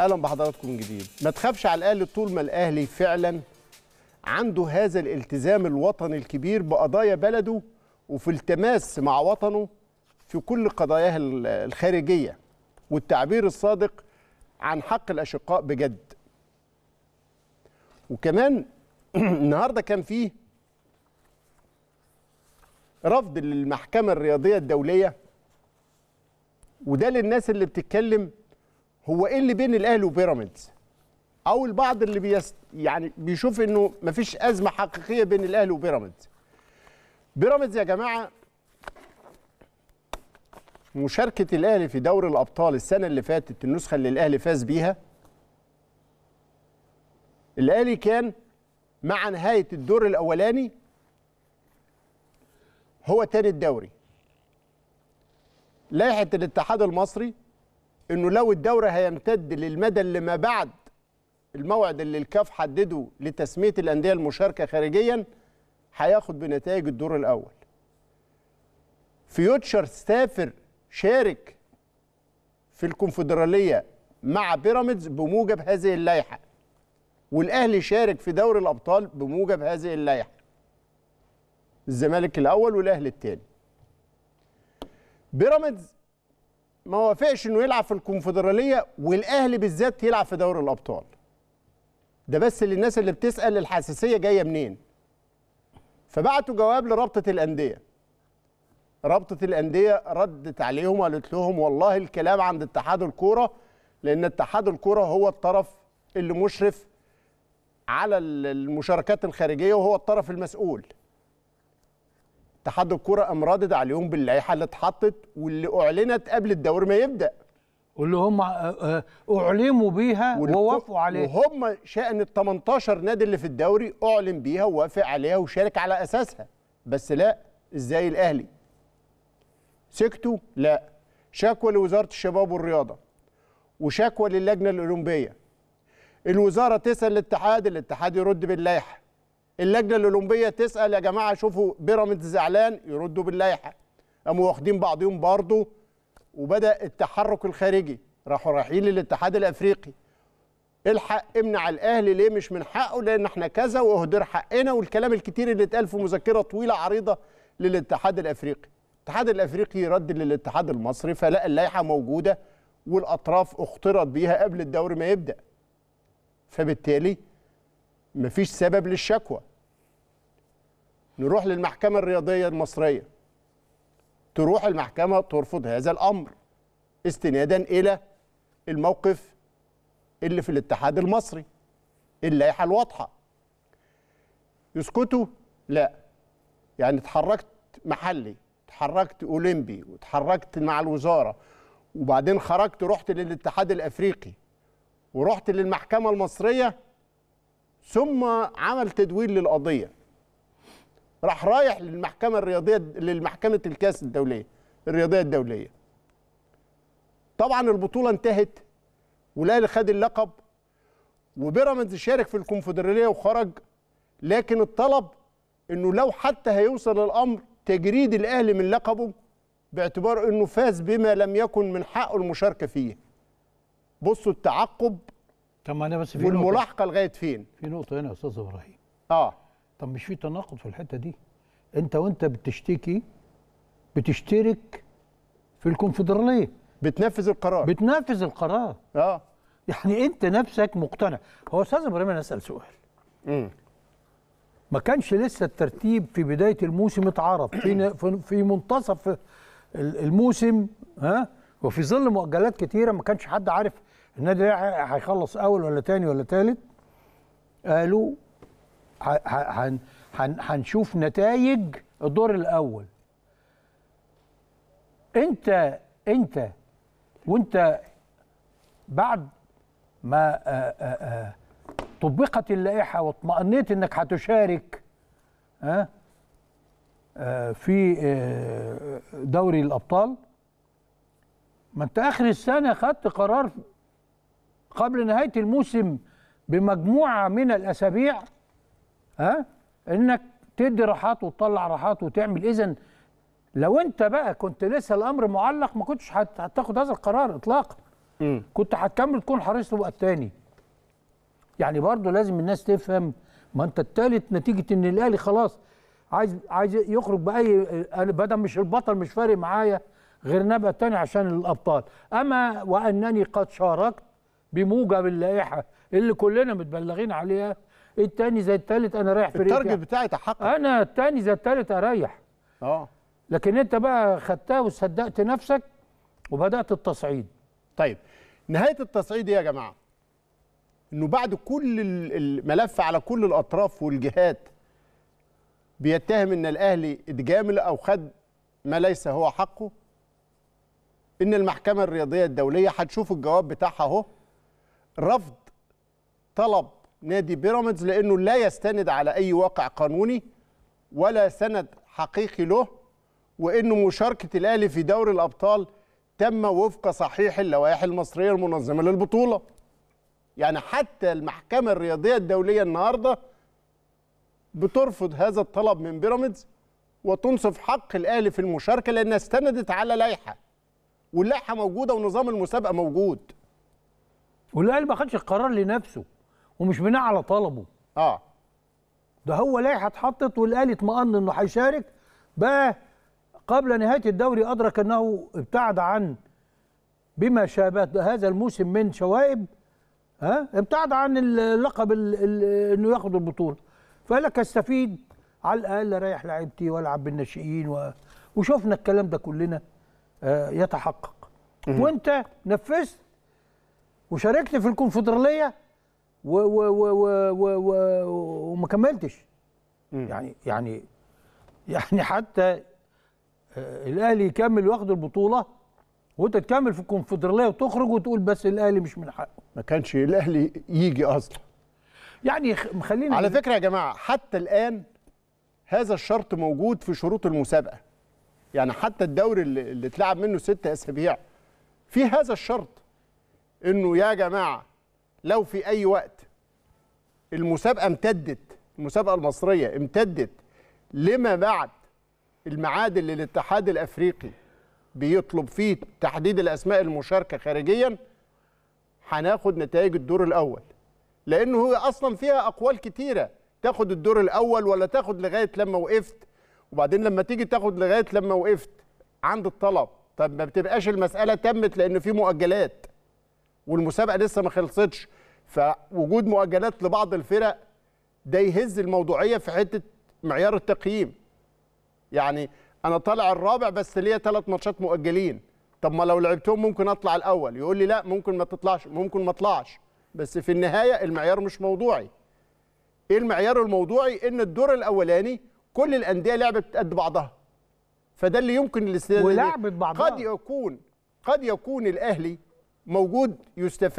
اهلا بحضراتكم جديد ما تخافش على الاهلي طول ما الاهلي فعلا عنده هذا الالتزام الوطني الكبير بقضايا بلده وفي التماس مع وطنه في كل قضاياه الخارجيه والتعبير الصادق عن حق الاشقاء بجد وكمان النهارده كان فيه رفض للمحكمه الرياضيه الدوليه وده للناس اللي بتتكلم هو ايه اللي بين الاهلي وبيراميدز او البعض اللي بيست يعني بيشوف انه مفيش ازمه حقيقيه بين الاهلي وبيراميدز بيراميدز يا جماعه مشاركه الاهلي في دوري الابطال السنه اللي فاتت النسخه اللي الاهلي فاز بيها الاهلي كان مع نهايه الدور الاولاني هو تاني الدوري لائحه الاتحاد المصري انه لو الدوري هيمتد للمدى اللي ما بعد الموعد اللي الكاف حدده لتسميه الانديه المشاركه خارجيا هياخد بنتائج الدور الاول فيوتشر سافر شارك في الكونفدراليه مع بيراميدز بموجب هذه اللائحه والاهلي شارك في دوري الابطال بموجب هذه اللائحه الزمالك الاول والاهلي الثاني بيراميدز ما وافقش انه يلعب في الكونفدراليه والاهلي بالذات يلعب في دوري الابطال ده بس للناس اللي بتسال الحساسيه جايه منين فبعتوا جواب لرابطه الانديه رابطه الانديه ردت عليهم وقالت لهم والله الكلام عند اتحاد الكوره لان اتحاد الكوره هو الطرف اللي مشرف على المشاركات الخارجيه وهو الطرف المسؤول اتحاد الكوره قام رادد عليهم باللائحه اللي اتحطت واللي اعلنت قبل الدوري ما يبدا واللي هم آه، آه، اعلموا بيها ووافقوا عليها وهم شأن ال 18 نادي اللي في الدوري اعلن بيها ووافق عليها وشارك على اساسها بس لا ازاي الاهلي سكتوا لا شكوى لوزاره الشباب والرياضه وشكوى للجنه الاولمبيه الوزاره تسال الاتحاد الاتحاد يرد باللائحه اللجنه الاولمبيه تسال يا جماعه شوفوا بيراميدز زعلان يردوا باللائحه قاموا واخدين بعضهم برضه وبدا التحرك الخارجي راحوا رايحين للاتحاد الافريقي الحق امنع الاهلي ليه مش من حقه لان احنا كذا واهدر حقنا والكلام الكتير اللي اتقال في مذكره طويله عريضه للاتحاد الافريقي الاتحاد الافريقي رد للاتحاد المصري فلقى اللائحه موجوده والاطراف اخترت بيها قبل الدوري ما يبدا فبالتالي مفيش سبب للشكوى نروح للمحكمة الرياضية المصرية تروح المحكمة ترفض هذا الأمر استنادا إلى الموقف اللي في الاتحاد المصري اللائحة الواضحة يسكتوا لا يعني اتحركت محلي اتحركت أولمبي واتحركت مع الوزارة وبعدين خرجت رحت للاتحاد الأفريقي ورحت للمحكمة المصرية ثم عمل تدوين للقضيه راح رايح للمحكمه الرياضيه للمحكمه الكاس الدوليه الرياضيه الدوليه طبعا البطوله انتهت والاهلي خد اللقب وبيراميدز شارك في الكونفدراليه وخرج لكن الطلب انه لو حتى هيوصل الامر تجريد الاهلي من لقبه باعتبار انه فاز بما لم يكن من حقه المشاركه فيه بصوا التعقب طب ما انا بس في والملاحقه لغايه فين؟ في نقطه هنا يا استاذ ابراهيم اه طب مش في تناقض في الحته دي انت وانت بتشتكي بتشترك في الكونفدراليه بتنفذ القرار بتنفذ القرار اه يعني انت نفسك مقتنع هو استاذ ابراهيم انا اسال سؤال امم ما كانش لسه الترتيب في بدايه الموسم اتعرض في في منتصف الموسم ها وفي ظل مؤجلات كتيره ما كانش حد عارف النادي الاهلي هيخلص اول ولا تاني ولا تالت قالوا هنشوف نتائج الدور الاول انت انت وانت بعد ما آآ آه، آآ آه، آه، طبقت اللائحه واطمأنيت انك هتشارك ها في دوري الابطال ما انت اخر السنه خدت قرار قبل نهايه الموسم بمجموعه من الاسابيع ها انك تدي راحات وتطلع راحات وتعمل اذا لو انت بقى كنت لسه الامر معلق ما كنتش هتاخد هذا القرار اطلاقا كنت هتكمل تكون حريص تبقى الثاني يعني برضه لازم الناس تفهم ما انت التالت نتيجه ان الاهلي خلاص عايز عايز يخرج باي بدل مش البطل مش فارق معايا غير نبقى الثاني عشان الابطال اما وانني قد شاركت بموجب اللائحه اللي كلنا متبلغين عليها التاني زي التالت انا رايح في التارجت يعني. بتاعي تحقق انا التاني زي التالت اريح اه لكن انت بقى خدتها وصدقت نفسك وبدات التصعيد طيب نهايه التصعيد ايه يا جماعه انه بعد كل الملف على كل الاطراف والجهات بيتهم ان الاهلي اتجامل او خد ما ليس هو حقه ان المحكمه الرياضيه الدوليه هتشوف الجواب بتاعها اهو رفض طلب نادي بيراميدز لانه لا يستند على اي واقع قانوني ولا سند حقيقي له وانه مشاركه الاهلي في دوري الابطال تم وفق صحيح اللوائح المصريه المنظمه للبطوله. يعني حتى المحكمه الرياضيه الدوليه النهارده بترفض هذا الطلب من بيراميدز وتنصف حق الاهلي في المشاركه لانها استندت على لائحه واللائحه موجوده ونظام المسابقه موجود. والاهلي ما خدش القرار لنفسه ومش بناء على طلبه اه ده هو لائحه اتحطت والاهلي اطمأن انه هيشارك بقى قبل نهايه الدوري ادرك انه ابتعد عن بما شابه هذا الموسم من شوائب ها ابتعد عن اللقب انه ياخد البطوله فقال لك استفيد على الاقل اريح لعيبتي والعب بالناشئين و... وشفنا الكلام ده كلنا آه، يتحقق وانت نفذت وشاركت في الكونفدراليه و و وما كملتش يعني يعني يعني حتى آه، الاهلي يكمل ياخد البطوله وانت تكمل في الكونفدراليه وتخرج وتقول بس الاهلي مش من حقه ما كانش الاهلي يجي اصلا يعني مخلينا على إيه؟ فكره يا جماعه حتى الان هذا الشرط موجود في شروط المسابقه يعني حتى الدوري اللي اتلعب منه ست اسابيع في هذا الشرط انه يا جماعه لو في اي وقت المسابقه امتدت المسابقه المصريه امتدت لما بعد الميعاد اللي الاتحاد الافريقي بيطلب فيه تحديد الاسماء المشاركه خارجيا هناخد نتائج الدور الاول لانه هو اصلا فيها اقوال كتيره تاخد الدور الاول ولا تاخد لغايه لما وقفت وبعدين لما تيجي تاخد لغايه لما وقفت عند الطلب طب ما بتبقاش المساله تمت لان في مؤجلات والمسابقه لسه ما خلصتش فوجود مؤجلات لبعض الفرق ده يهز الموضوعيه في حته معيار التقييم يعني انا طالع الرابع بس ليا ثلاث ماتشات مؤجلين طب ما لو لعبتهم ممكن اطلع الاول يقول لي لا ممكن ما تطلعش ممكن ما اطلعش بس في النهايه المعيار مش موضوعي ايه المعيار الموضوعي ان الدور الاولاني كل الانديه لعبت قد بعضها فده اللي يمكن الاستدلال ولعبت بعضها قد يكون قد يكون الاهلي موجود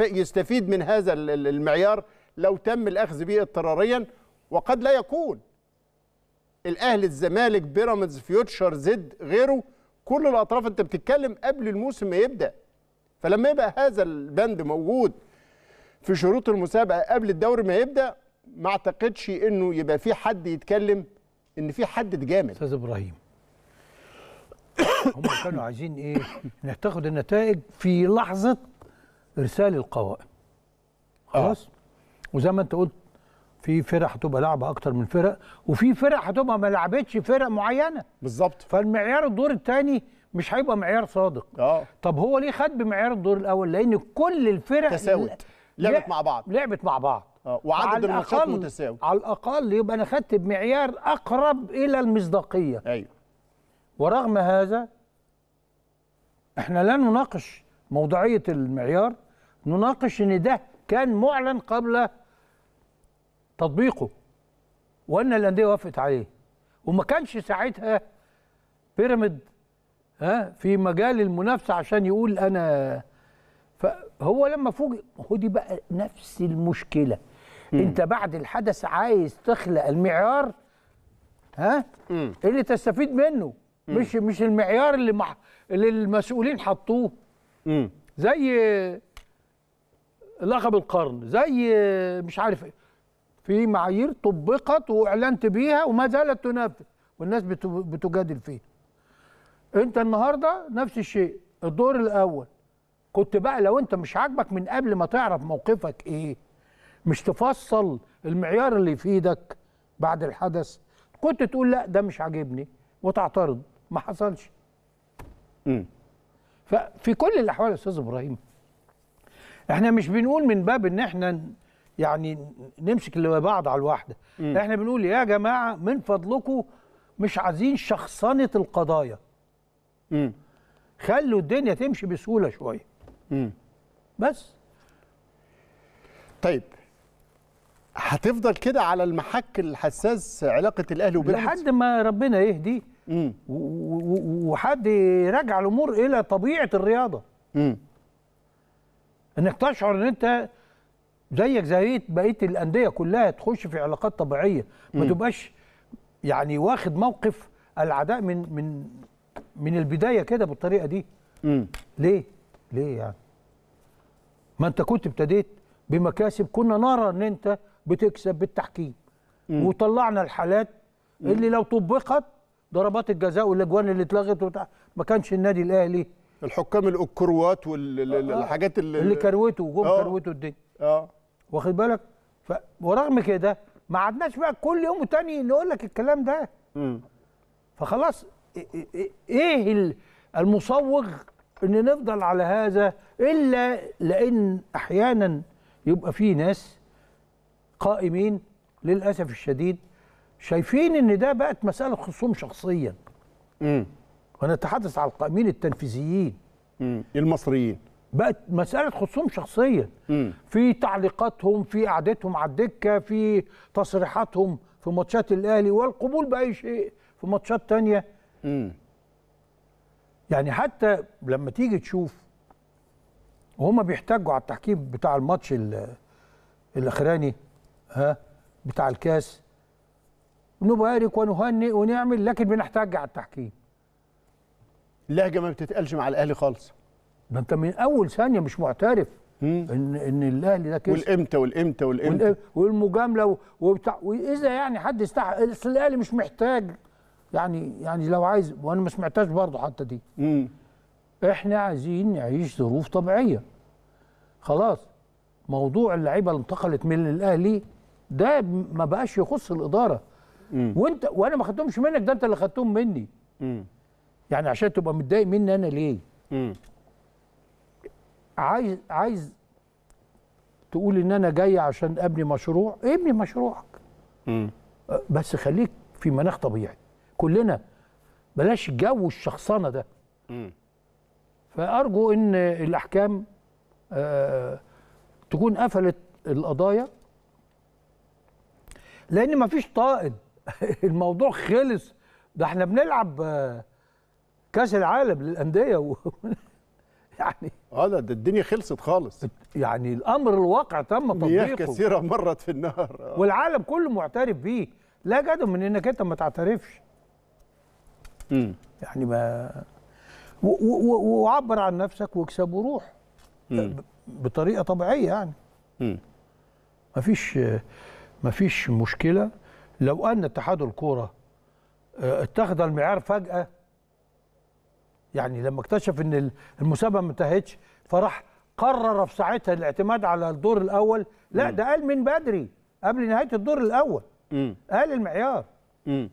يستفيد من هذا المعيار لو تم الاخذ به اضطراريا وقد لا يكون الاهلي الزمالك بيراميدز فيوتشر زد غيره كل الاطراف انت بتتكلم قبل الموسم ما يبدا فلما يبقى هذا البند موجود في شروط المسابقه قبل الدوري ما يبدا ما اعتقدش انه يبقى في حد يتكلم ان في حد تجامل استاذ ابراهيم هم كانوا عايزين ايه انك تاخد النتائج في لحظه ارسال القوائم آه. خلاص آه. وزي ما انت قلت في فرق هتبقى لعبه اكتر من فرق وفي فرق هتبقى ما لعبتش فرق معينه بالظبط فالمعيار الدور الثاني مش هيبقى معيار صادق اه طب هو ليه خد بمعيار الدور الاول لان كل الفرق تساوت لعبت مع بعض لعبت مع بعض اه وعدد الماتشات متساوي على الاقل يبقى انا خدت بمعيار اقرب الى المصداقيه ايوه ورغم هذا احنا لا نناقش موضوعيه المعيار نناقش ان ده كان معلن قبل تطبيقه وان الانديه وافقت عليه وما كانش ساعتها بيراميد ها في مجال المنافسه عشان يقول انا فهو لما فوجئ هو دي بقى نفس المشكله مم. انت بعد الحدث عايز تخلق المعيار ها مم. اللي تستفيد منه مم. مش مش المعيار اللي مع اللي المسؤولين حطوه زي لقب القرن زي مش عارف ايه في معايير طبقت واعلنت بيها وما زالت تنفذ والناس بتجادل فيها انت النهارده نفس الشيء الدور الاول كنت بقى لو انت مش عاجبك من قبل ما تعرف موقفك ايه مش تفصل المعيار اللي يفيدك بعد الحدث كنت تقول لا ده مش عاجبني وتعترض ما حصلش امم ففي كل الاحوال يا استاذ ابراهيم احنا مش بنقول من باب ان احنا يعني نمسك اللي بعض على الواحده م. احنا بنقول يا جماعه من فضلكم مش عايزين شخصنه القضايا م. خلوا الدنيا تمشي بسهوله شويه بس طيب هتفضل كده على المحك الحساس علاقه الاهلي وبيراميدز لحد ما ربنا يهدي وحد يرجع الامور الى طبيعه الرياضه امم انك تشعر ان انت زيك زي بقيه الانديه كلها تخش في علاقات طبيعيه ما تبقاش يعني واخد موقف العداء من من من البدايه كده بالطريقه دي مم. ليه ليه يعني ما انت كنت ابتديت بمكاسب كنا نرى ان انت بتكسب بالتحكيم مم. وطلعنا الحالات اللي لو طبقت ضربات الجزاء والاجوان اللي اتلغت ما كانش النادي الاهلي الحكام الكروات والحاجات آه، آه. اللي, اللي كروته وجم كروته الدنيا اه واخد بالك ف... ورغم كده ما عدناش بقى كل يوم تاني نقول لك الكلام ده امم فخلاص ايه المصوغ ان نفضل على هذا الا لان احيانا يبقى في ناس قائمين للاسف الشديد شايفين ان ده بقت مساله تخصهم شخصيا امم ونتحدث على القائمين التنفيذيين مم. المصريين بقت مساله خصوم شخصيا مم. في تعليقاتهم في قعدتهم على الدكه في تصريحاتهم في ماتشات الاهلي والقبول باي شيء في ماتشات تانية مم. يعني حتى لما تيجي تشوف وهم بيحتاجوا على التحكيم بتاع الماتش الاخراني ها بتاع الكاس نبارك ونهنئ ونعمل لكن بنحتاج على التحكيم اللهجه ما بتتقالش مع الاهلي خالص ده انت من اول ثانيه مش معترف ان ان الاهلي ده كسب والامتى والامتى والامتى والمجامله وبتاع واذا يعني حد يستحق اصل الاهلي مش محتاج يعني يعني لو عايز وانا ما سمعتهاش برضه حتى دي مم. احنا عايزين نعيش ظروف طبيعيه خلاص موضوع اللعيبه اللي انتقلت من الاهلي ده ما بقاش يخص الاداره مم. وانت وانا ما خدتهمش منك ده انت اللي خدتهم مني مم. يعني عشان تبقى متضايق مني انا ليه امم عايز عايز تقول ان انا جاي عشان ابني مشروع ابني مشروعك امم بس خليك في مناخ طبيعي كلنا بلاش جو الشخصنه ده امم فارجو ان الاحكام آه تكون قفلت القضايا لان مفيش طائل الموضوع خلص ده احنا بنلعب آه كاس العالم للانديه و... يعني اه ده الدنيا خلصت خالص يعني الامر الواقع تم تطبيقه مياه كثيره مرت في النهر آه. والعالم كله معترف بيه لا جدل من انك انت ما تعترفش امم يعني ما وعبر عن نفسك واكسب وروح بطريقه طبيعيه يعني امم مفيش مفيش مشكله لو ان اتحاد الكوره آه، اتخذ المعيار فجاه يعني لما اكتشف ان المسابقه ما انتهتش فراح قرر في ساعتها الاعتماد على الدور الاول لا ده قال من بدري قبل نهايه الدور الاول قال المعيار م.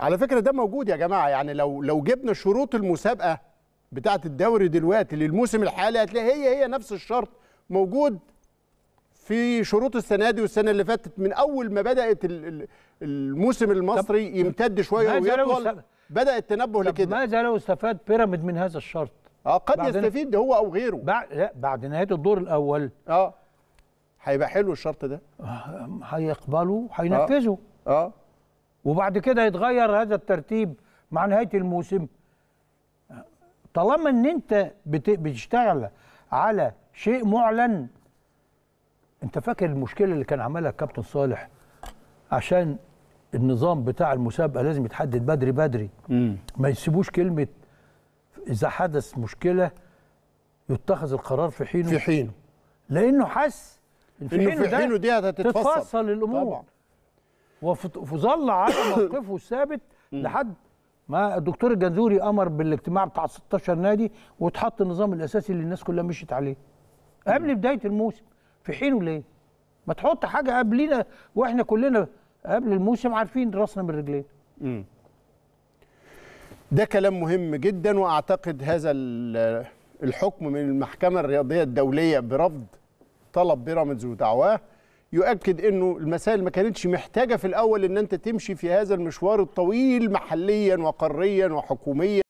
على فكره ده موجود يا جماعه يعني لو لو جبنا شروط المسابقه بتاعه الدوري دلوقتي للموسم الحالي هتلاقي هي هي نفس الشرط موجود في شروط السنه دي والسنه اللي فاتت من اول ما بدات الموسم المصري يمتد شويه ويطول بدا التنبه لكده ماذا لو استفاد بيراميد من هذا الشرط اه قد يستفيد هو او غيره بعد لا بعد نهايه الدور الاول اه هيبقى حلو الشرط ده آه، هيقبلوا هينفذوا آه،, اه وبعد كده يتغير هذا الترتيب مع نهايه الموسم طالما ان انت بتشتغل على شيء معلن انت فاكر المشكله اللي كان عملها الكابتن صالح عشان النظام بتاع المسابقه لازم يتحدد بدري بدري مم. ما يسيبوش كلمه اذا حدث مشكله يتخذ القرار في حينه في حينه لانه حس إن في إنه حينه, في حينه دي هتتفصل تتفصل الامور طبعا وظل على موقفه الثابت لحد ما الدكتور الجنزوري امر بالاجتماع بتاع 16 نادي واتحط النظام الاساسي اللي الناس كلها مشيت عليه قبل بدايه الموسم في حينه ليه؟ ما تحط حاجه قبلينا واحنا كلنا قبل الموسم عارفين راسنا من رجلينا ده كلام مهم جدا واعتقد هذا الحكم من المحكمه الرياضيه الدوليه برفض طلب بيراميدز ودعواه يؤكد انه المسائل ما كانتش محتاجه في الاول ان انت تمشي في هذا المشوار الطويل محليا وقاريا وحكوميا